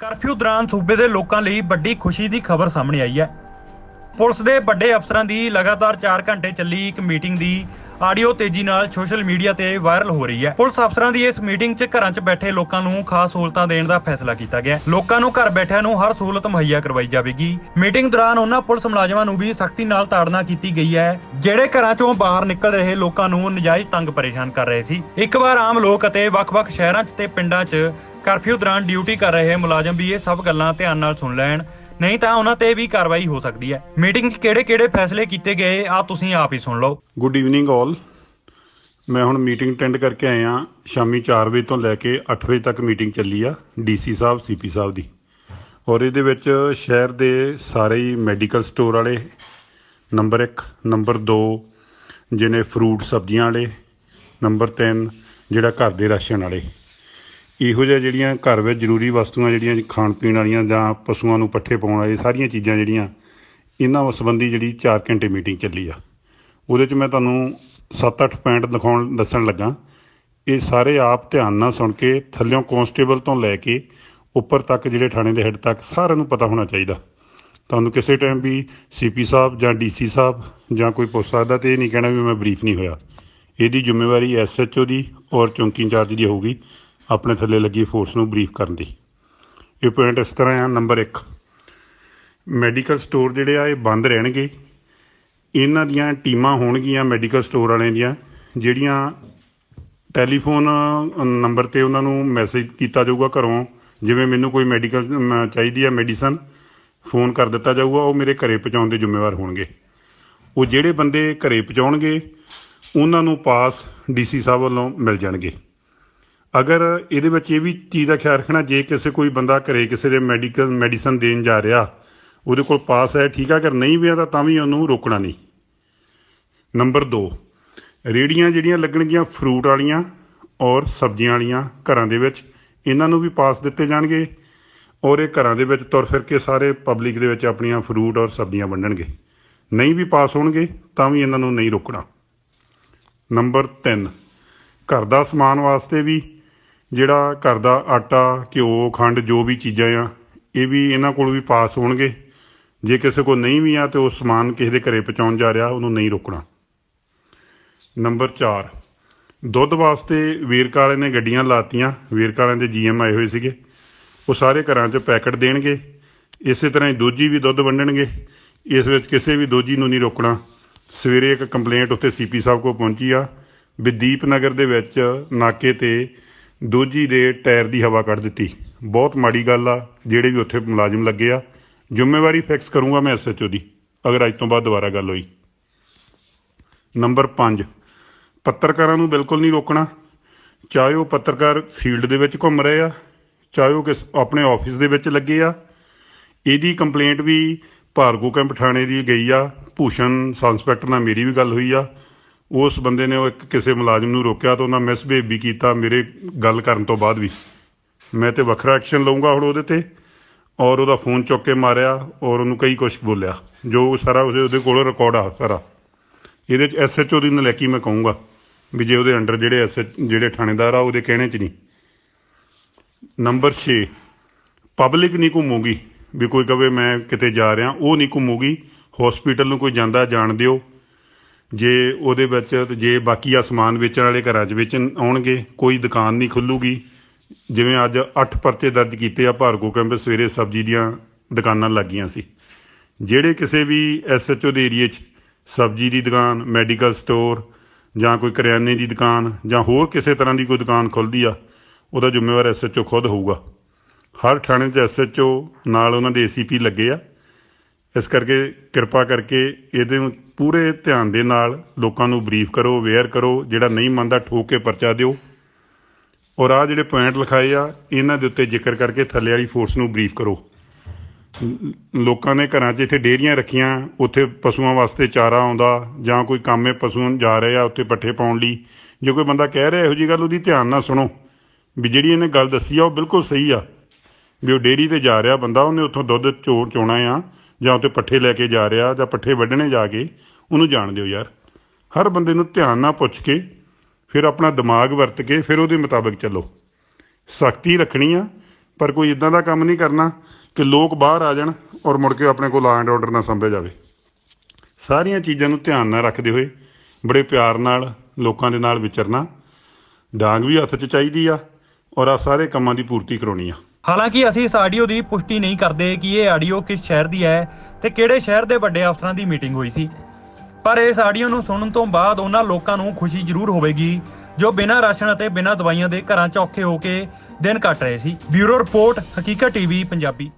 curfew ਦੌਰਾਨ ਸੂਬੇ ਦੇ ਲੋਕਾਂ ਲਈ ਵੱਡੀ ਖੁਸ਼ੀ ਦੀ ਖਬਰ ਸਾਹਮਣੇ ਆਈ ਹੈ ਪੁਲਿਸ ਦੇ ਵੱਡੇ ਅਫਸਰਾਂ ਦੀ ਲਗਾਤਾਰ 4 ਘੰਟੇ ਚੱਲੀ ਇੱਕ ਮੀਟਿੰਗ ਦੀ ਆਡੀਓ ਤੇਜ਼ੀ ਨਾਲ ਸੋਸ਼ਲ ਮੀਡੀਆ ਤੇ ਵਾਇਰਲ ਹੋ ਰਹੀ ਹੈ ਪੁਲਿਸ ਅਫਸਰਾਂ ਦੀ ਇਸ ਮੀਟਿੰਗ 'ਚ ਘਰਾਂ 'ਚ ਬੈਠੇ ਲੋਕਾਂ ਨੂੰ ਖਾਸ ਸਹੂਲਤਾਂ ਦੇਣ ਦਾ ਫੈਸਲਾ ਕੀਤਾ ਗਿਆ ਲੋਕਾਂ ਨੂੰ ਘਰ ਬੈਠਿਆਂ ਨੂੰ ਹਰ ਸਹੂਲਤ ਮੁਹੱਈਆ ਕਰਵਾਈ ਜਾਵੇਗੀ ਮੀਟਿੰਗ ਦੌਰਾਨ ਉਹਨਾਂ ਪੁਲਿਸ ਮੁਲਾਜ਼ਮਾਂ ਨੂੰ ਵੀ ਸਖਤੀ ਨਾਲ ਤਾੜਨਾ ਕੀਤੀ ਗਈ ਹੈ ਜਿਹੜੇ ਘਰਾਂ 'ਚੋਂ ਬਾਹਰ ਨਿਕਲ ਰਹੇ ਲੋਕਾਂ ਨੂੰ ਨਜਾਇਜ਼ ਤੰਗ ਪਰੇਸ਼ਾਨ ਕਰ ਰਹੇ ਸੀ ਇੱਕ ਵਾਰ ਆਮ ਲੋਕ ਅਤੇ ਵੱਖ-ਵੱਖ ਸ਼ਹਿਰਾਂ 'ਚ ਤੇ ਪਿੰਡਾਂ 'ਚ ਕਰਫਿਊ ਦੌਰਾਨ ਡਿਊਟੀ ਕਰ ਰਹੇ ਮੁਲਾਜ਼ਮ ਵੀ ਇਹ ਸਭ ਗੱਲਾਂ ਧਿਆਨ ਨਾਲ ਸੁਣ ਲੈਣ ਨਹੀਂ ਤਾਂ ਉਹਨਾਂ ਤੇ ਵੀ ਕਾਰਵਾਈ ਹੋ ਸਕਦੀ ਹੈ ਮੀਟਿੰਗ 'ਚ ਕਿਹੜੇ-ਕਿਹੜੇ ਫੈਸਲੇ ਕੀਤੇ ਗਏ ਆ ਤੁਸੀਂ ਆਪ ਹੀ ਸੁਣ ਲਓ ਗੁੱਡ ਈਵਨਿੰਗ ਆਲ ਮੈਂ ਹੁਣ ਮੀਟਿੰਗ ਅਟੈਂਡ ਕਰਕੇ ਆਇਆ ਸ਼ਾਮੀ 4 ਵਜੇ ਤੋਂ ਲੈ ਕੇ 8 ਵਜੇ ਤੱਕ ਮੀਟਿੰਗ ਚੱਲੀ ਆ ਡੀਸੀ ਸਾਹਿਬ ਸੀਪੀ ਸਾਹਿਬ ਦੀ ਔਰ ਇਹਦੇ ਵਿੱਚ ਸ਼ਹਿਰ ਦੇ ਸਾਰੇ ਹੀ ਮੈਡੀਕਲ ਸਟੋਰ ਵਾਲੇ ਨੰਬਰ 1 ਨੰਬਰ 2 ਜਿਹਨੇ ਫਰੂਟ ਸਬਜ਼ੀਆਂ ਵਾਲੇ ਨੰਬਰ 3 ਜਿਹੜਾ ਘਰ ਦੇ ਰਾਸ਼ਨ ਵਾਲੇ ਇਹੋ ਜਿਹੇ ਜਿਹੜੀਆਂ ਘਰ ਵਿੱਚ ਜ਼ਰੂਰੀ ਵਸਤੂਆਂ ਜਿਹੜੀਆਂ ਖਾਣ ਪੀਣ ਵਾਲੀਆਂ ਜਾਂ ਪਸ਼ੂਆਂ ਨੂੰ ਪੱਠੇ ਪਾਉਣ ਵਾਲੀਆਂ ਸਾਰੀਆਂ ਚੀਜ਼ਾਂ ਜਿਹੜੀਆਂ ਇਹਨਾਂ ਸੰਬੰਧੀ ਜਿਹੜੀ 4 ਘੰਟੇ ਮੀਟਿੰਗ ਚੱਲੀ ਆ ਉਹਦੇ 'ਚ ਮੈਂ ਤੁਹਾਨੂੰ 7-8 ਪੁਆਇੰਟ ਦਿਖਾਉਣ ਦੱਸਣ ਲੱਗਾ ਇਹ ਸਾਰੇ ਆਪ ਧਿਆਨ ਨਾਲ ਸੁਣ ਕੇ ਥੱਲਿਓਂ ਕਨਸਟੇਬਲ ਤੋਂ ਲੈ ਕੇ ਉੱਪਰ ਤੱਕ ਜਿਹੜੇ ਥਾਣੇ ਦੇ ਹੈੱਡ ਤੱਕ ਸਾਰਿਆਂ ਨੂੰ ਪਤਾ ਹੋਣਾ ਚਾਹੀਦਾ ਤੁਹਾਨੂੰ ਕਿਸੇ ਟਾਈਮ ਵੀ ਸੀਪੀ ਸਾਹਿਬ ਜਾਂ ਡੀਸੀ ਸਾਹਿਬ ਜਾਂ ਕੋਈ ਪੁੱਛ ਸਕਦਾ ਤੇ ਇਹ ਨਹੀਂ ਕਹਿਣਾ ਵੀ ਮੈਂ ਬਰੀਫ ਨਹੀਂ ਹੋਇਆ ਇਹਦੀ ਜ਼ਿੰਮੇਵਾਰੀ ਐਸਐਚਓ ਦੀ ਔਰ ਚੌਂਕੀ ਇੰਚਾਰਜ ਦੀ ਹੋਊਗੀ ਆਪਣੇ ਥੱਲੇ ਲੱਗੀ ਫੋਰਸ ਨੂੰ ਬਰੀਫ ਕਰਨ ਦੀ ਇਹ ਪੁਆਇੰਟ ਇਸ ਤਰ੍ਹਾਂ ਆ ਨੰਬਰ 1 ਮੈਡੀਕਲ ਸਟੋਰ ਜਿਹੜੇ ਆ ਇਹ ਬੰਦ ਰਹਿਣਗੇ ਇਹਨਾਂ ਦੀਆਂ ਟੀਮਾਂ ਹੋਣਗੀਆਂ ਮੈਡੀਕਲ ਸਟੋਰ ਵਾਲਿਆਂ ਦੀਆਂ ਜਿਹੜੀਆਂ ਟੈਲੀਫੋਨ ਨੰਬਰ ਤੇ ਉਹਨਾਂ ਨੂੰ ਮੈਸੇਜ ਕੀਤਾ ਜਾਊਗਾ ਘਰੋਂ ਜਿਵੇਂ ਮੈਨੂੰ ਕੋਈ ਮੈਡੀਕਲ ਚਾਹੀਦੀ ਆ ਮੈਡੀਸਨ ਫੋਨ ਕਰ ਦਿੱਤਾ ਜਾਊਗਾ ਉਹ ਮੇਰੇ ਘਰੇ ਪਹੁੰਚਾਉਣ ਦੇ ਜ਼ਿੰਮੇਵਾਰ ਹੋਣਗੇ ਉਹ ਜਿਹੜੇ ਬੰਦੇ ਘਰੇ ਪਹੁੰਚਾਉਣਗੇ ਉਹਨਾਂ ਨੂੰ ਪਾਸ ਡੀਸੀ ਸਾਹਿਬ ਵੱਲੋਂ ਮਿਲ ਜਾਣਗੇ ਅਗਰ ਇਹਦੇ ਵਿੱਚ ਇਹ ਵੀ ਚੀਜ਼ ਦਾ ਖਿਆਲ ਰੱਖਣਾ ਜੇ ਕਿਸੇ ਕੋਈ ਬੰਦਾ ਕਰੇ ਕਿਸੇ ਦੇ ਮੈਡੀਕਲ ਮੈਡੀਸਨ ਦੇਣ ਜਾ ਰਿਹਾ ਉਹਦੇ ਕੋਲ ਪਾਸ ਹੈ ਠੀਕ ਹੈ ਕਰ ਨਹੀਂ ਵੀ ਆ ਤਾਂ ਤਾਂ ਵੀ ਉਹਨੂੰ ਰੋਕਣਾ ਨਹੀਂ ਨੰਬਰ 2 ਰੇੜੀਆਂ ਜਿਹੜੀਆਂ ਲੱਗਣਗੀਆਂ ਫਰੂਟ ਵਾਲੀਆਂ ਔਰ ਸਬਜ਼ੀਆਂ ਵਾਲੀਆਂ ਘਰਾਂ ਦੇ ਵਿੱਚ ਇਹਨਾਂ ਨੂੰ ਵੀ ਪਾਸ ਦਿੱਤੇ ਜਾਣਗੇ ਔਰ ਇਹ ਘਰਾਂ ਦੇ ਵਿੱਚ ਤੁਰ ਫਿਰ ਕੇ ਸਾਰੇ ਪਬਲਿਕ ਦੇ ਵਿੱਚ ਆਪਣੀਆਂ ਫਰੂਟ ਔਰ ਸਬਜ਼ੀਆਂ ਵੰਡਣਗੇ ਨਹੀਂ ਵੀ ਪਾਸ ਹੋਣਗੇ ਤਾਂ ਵੀ ਇਹਨਾਂ ਨੂੰ ਨਹੀਂ ਰੋਕਣਾ ਨੰਬਰ 3 ਘਰ ਦਾ ਸਮਾਨ ਵਾਸਤੇ ਵੀ ਜਿਹੜਾ ਘਰ ਦਾ ਆਟਾ ਘਿਓ ਖੰਡ ਜੋ ਵੀ ਚੀਜ਼ਾਂ ਆ ਇਹ ਵੀ ਇਹਨਾਂ ਕੋਲ ਵੀ ਪਾਸ ਹੋਣਗੇ ਜੇ ਕਿਸੇ ਕੋਲ ਨਹੀਂ ਵੀ ਆ ਤੇ ਉਹ ਸਮਾਨ ਕਿਸੇ ਦੇ ਘਰੇ ਪਹੁੰਚਾਉਣ ਜਾ ਰਿਹਾ ਉਹਨੂੰ ਨਹੀਂ ਰੋਕਣਾ ਨੰਬਰ 4 ਦੁੱਧ ਵਾਸਤੇ ਵੀਰਕਾਲੇ ਵਾਲੇ ਨੇ ਗੱਡੀਆਂ ਲਾਤੀਆਂ ਵੀਰਕਾਲੇ ਵਾਲਿਆਂ ਦੇ ਜੀਐਮ ਆਏ ਹੋਏ ਸੀਗੇ ਉਹ ਸਾਰੇ ਘਰਾਂ 'ਚ ਪੈਕਟ ਦੇਣਗੇ ਇਸੇ ਤਰ੍ਹਾਂ ਹੀ ਦੋਜੀ ਵੀ ਦੁੱਧ ਵੰਡਣਗੇ ਇਸ ਵਿੱਚ ਕਿਸੇ ਵੀ ਦੋਜੀ ਨੂੰ ਨਹੀਂ ਰੋਕਣਾ ਸਵੇਰੇ ਇੱਕ ਕੰਪਲੇਂਟ ਉੱਤੇ ਸੀਪੀ ਸਾਹਿਬ ਕੋਲ ਪਹੁੰਚੀ ਆ ਵਿਦੀਪ ਨਗਰ ਦੇ ਵਿੱਚ ਨਾਕੇ ਤੇ ਦੂਜੀ ਦੇ ਟਾਇਰ ਦੀ ਹਵਾ ਕੱਢ ਦਿੱਤੀ ਬਹੁਤ ਮਾੜੀ ਗੱਲ ਆ ਜਿਹੜੇ ਵੀ ਉੱਥੇ ਮੁਲਾਜ਼ਮ ਲੱਗੇ ਆ ਜ਼ਿੰਮੇਵਾਰੀ ਫਿਕਸ ਕਰੂੰਗਾ ਮੈਂ ਐਸਐਚਓ ਦੀ ਅਗਰ ਅੱਜ ਤੋਂ ਬਾਅਦ ਦੁਬਾਰਾ ਗੱਲ ਹੋਈ ਨੰਬਰ 5 ਪੱਤਰਕਾਰਾਂ ਨੂੰ ਬਿਲਕੁਲ ਨਹੀਂ ਰੋਕਣਾ ਚਾਹੇ ਉਹ ਪੱਤਰਕਾਰ ਫੀਲਡ ਦੇ ਵਿੱਚ ਘੁੰਮ ਰਹੇ ਆ ਚਾਹੇ ਉਹ ਕਿਸ ਆਪਣੇ ਆਫਿਸ ਦੇ ਵਿੱਚ ਲੱਗੇ ਆ ਇਹਦੀ ਕੰਪਲੇਂਟ ਵੀ ਭਾਰਗੋ ਕੈਂਪ ਥਾਣੇ ਦੀ ਗਈ ਆ ਭੂਸ਼ਣ ਸਬ ਇੰਸਪੈਕਟਰ ਨਾਲ ਮੇਰੀ ਵੀ ਗੱਲ ਹੋਈ ਆ ਉਸ ਬੰਦੇ ਨੇ ਉਹ ਇੱਕ ਕਿਸੇ ਮੁਲਾਜ਼ਮ ਨੂੰ ਰੋਕਿਆ ਤਾਂ ਉਹਨਾਂ ਮਿਸਬਿਹੇਵ ਵੀ ਕੀਤਾ ਮੇਰੇ ਗੱਲ ਕਰਨ ਤੋਂ ਬਾਅਦ ਵੀ ਮੈਂ ਤੇ ਵੱਖਰਾ ਐਕਸ਼ਨ ਲਵਾਂਗਾ ਹੁਣ ਉਹਦੇ ਤੇ ਔਰ ਉਹਦਾ ਫੋਨ ਚੁੱਕ ਕੇ ਮਾਰਿਆ ਔਰ ਉਹਨੂੰ ਕਈ ਕੁਝ ਬੋਲਿਆ ਜੋ ਸਾਰਾ ਉਹਦੇ ਉਹਦੇ ਕੋਲ ਰਿਕਾਰਡ ਆ ਸਾਰਾ ਇਹਦੇ ਚ ਐਸਐਚਓ ਦੀ ਨਲੇਕੀ ਮੈਂ ਕਹੂੰਗਾ ਵੀ ਜੇ ਉਹਦੇ ਅੰਡਰ ਜਿਹੜੇ ਐਸ ਜਿਹੜੇ ਥਾਣੇਦਾਰ ਆ ਉਹਦੇ ਕਹਿਣੇ 'ਚ ਨਹੀਂ ਨੰਬਰ 6 ਪਬਲਿਕ ਨਹੀਂ ਘੁੰਮੂਗੀ ਵੀ ਕੋਈ ਕਵੇ ਮੈਂ ਕਿਤੇ ਜਾ ਰਿਹਾ ਉਹ ਨਹੀਂ ਘੁੰਮੂਗੀ ਹਸਪੀਟਲ ਨੂੰ ਕੋਈ ਜਾਂਦਾ ਜਾਣ ਦਿਓ ਜੇ ਉਹਦੇ ਵਿੱਚ ਜੇ ਬਾਕੀ ਆ ਸਮਾਨ ਵੇਚਣ ਵਾਲੇ ਘਰਾਂ 'ਚ ਵੇਚਣ ਆਉਣਗੇ ਕੋਈ ਦੁਕਾਨ ਨਹੀਂ ਖੁੱਲੂਗੀ ਜਿਵੇਂ ਅੱਜ 8 ਪਰਚੇ ਦਰਜ ਕੀਤੇ ਆ ਭਾਰਗੋ ਕੈਂਪ ਸਵੇਰੇ ਸਬਜ਼ੀ ਦੀਆਂ ਦੁਕਾਨਾਂ ਲੱਗੀਆਂ ਸੀ ਜਿਹੜੇ ਕਿਸੇ ਵੀ ਐਸਐਚਓ ਦੇ ਏਰੀਆ 'ਚ ਸਬਜ਼ੀ ਦੀ ਦੁਕਾਨ ਮੈਡੀਕਲ ਸਟੋਰ ਜਾਂ ਕੋਈ ਕਰਿਆਨੇ ਦੀ ਦੁਕਾਨ ਜਾਂ ਹੋਰ ਕਿਸੇ ਤਰ੍ਹਾਂ ਦੀ ਕੋਈ ਦੁਕਾਨ ਖੁੱਲਦੀ ਆ ਉਹਦਾ ਜ਼ਿੰਮੇਵਾਰ ਐਸਐਚਓ ਖੁਦ ਹੋਊਗਾ ਹਰ ਥਾਣੇ 'ਚ ਐਸਐਚਓ ਨਾਲ ਉਹਨਾਂ ਦੇ ਏਸੀਪੀ ਲੱਗੇ ਆ ਇਸ ਕਰਕੇ ਕਿਰਪਾ ਕਰਕੇ ਇਹਦੇ ਪੂਰੇ ਧਿਆਨ ਦੇ ਨਾਲ ਲੋਕਾਂ ਨੂੰ ਬਰੀਫ ਕਰੋ ਅਵੇਅਰ ਕਰੋ ਜਿਹੜਾ ਨਹੀਂ ਮੰਨਦਾ ਠੋਕ ਕੇ ਪਰਚਾ ਦਿਓ ਔਰ ਆ ਜਿਹੜੇ ਪੁਆਇੰਟ ਲਿਖਾਏ ਆ ਇਹਨਾਂ ਦੇ ਉੱਤੇ ਜ਼ਿਕਰ ਕਰਕੇ ਥੱਲੇ ਵਾਲੀ ਫੋਰਸ ਨੂੰ ਬਰੀਫ ਕਰੋ ਲੋਕਾਂ ਨੇ ਘਰਾਂ 'ਚ ਇੱਥੇ ਡੇਰੀਆਂ ਰੱਖੀਆਂ ਉੱਥੇ ਪਸ਼ੂਆਂ ਵਾਸਤੇ ਚਾਰਾ ਆਉਂਦਾ ਜਾਂ ਕੋਈ ਕੰਮੇ ਪਸ਼ੂਆਂ ਜਾ ਰਹੇ ਆ ਉੱਥੇ ਪੱਠੇ ਪਾਉਣ ਲਈ ਜੇ ਕੋਈ ਬੰਦਾ ਕਹਿ ਰਿਹਾ ਇਹੋ ਜੀ ਗੱਲ ਉਹਦੀ ਧਿਆਨ ਨਾਲ ਸੁਣੋ ਵੀ ਜਿਹੜੀ ਇਹਨੇ ਗੱਲ ਦੱਸੀ ਆ ਉਹ ਬਿਲਕੁਲ ਸਹੀ ਆ ਵੀ ਉਹ ਡੇਰੀ ਤੇ ਜਾ ਰਿਹਾ ਬੰਦਾ ਉਹਨੇ ਉੱਥੋਂ ਦੁੱਧ ਚੋਣ ਚੋਣਾ ਆ ਜਾਂ ਉਹ ਤੇ ਪੱਠੇ ਲੈ ਕੇ ਜਾ ਰਿਹਾ ਜਾਂ ਪੱਠੇ ਵੱਢਣੇ ਜਾ ਕੇ ਉਹਨੂੰ ਜਾਣ ਦਿਓ ਯਾਰ ਹਰ ਬੰਦੇ ਨੂੰ ਧਿਆਨ ਨਾਲ ਪੁੱਛ ਕੇ ਫਿਰ ਆਪਣਾ ਦਿਮਾਗ ਵਰਤ ਕੇ ਫਿਰ ਉਹਦੇ ਮੁਤਾਬਕ ਚੱਲੋ ਸਖਤੀ ਰੱਖਣੀ ਆ ਪਰ ਕੋਈ ਇਦਾਂ ਦਾ ਕੰਮ ਨਹੀਂ ਕਰਨਾ ਕਿ ਲੋਕ ਬਾਹਰ ਆ ਜਾਣ ਔਰ ਮੁੜ ਕੇ ਆਪਣੇ ਕੋਲ ਲਾਂ ਆਰਡਰ ਨਾ ਸੰਭੇ ਜਾਵੇ ਸਾਰੀਆਂ ਚੀਜ਼ਾਂ ਨੂੰ ਧਿਆਨ ਨਾਲ ਰੱਖਦੇ ਹੋਏ ਬੜੇ ਪਿਆਰ ਨਾਲ ਲੋਕਾਂ ਦੇ ਨਾਲ ਵਿਚਰਨਾ ਡਾਂਗ ਵੀ ਹੱਥ 'ਚ ਚਾਹੀਦੀ ਆ ਔਰ ਆ ਸਾਰੇ ਕੰਮਾਂ ਦੀ ਪੂਰਤੀ ਕਰਾਉਣੀ ਆ ਹਾਲਾਂਕਿ ਅਸੀਂ ਇਸ ਆਡੀਓ ਦੀ ਪੁਸ਼ਟੀ ਨਹੀਂ ਕਰਦੇ ਕਿ ਇਹ ਆਡੀਓ ਕਿਸ ਸ਼ਹਿਰ ਦੀ ਹੈ ਤੇ ਕਿਹੜੇ ਸ਼ਹਿਰ ਦੇ ਵੱਡੇ ਅਫਸਰਾਂ ਦੀ ਮੀਟਿੰਗ ਹੋਈ ਸੀ ਪਰ ਇਸ ਆਡੀਓ ਨੂੰ ਸੁਣਨ ਤੋਂ ਬਾਅਦ ਉਹਨਾਂ ਲੋਕਾਂ ਨੂੰ ਖੁਸ਼ੀ ਜ਼ਰੂਰ ਹੋਵੇਗੀ ਜੋ ਬਿਨਾਂ ਰਾਸ਼ਨ ਅਤੇ ਬਿਨਾਂ ਦਵਾਈਆਂ ਦੇ ਘਰਾਂ 'ਚ ਔਖੇ ਹੋ ਕੇ ਦਿਨ ਕੱਟ ਰਹੇ ਸੀ bureau report Haqeeqat TV Punjabi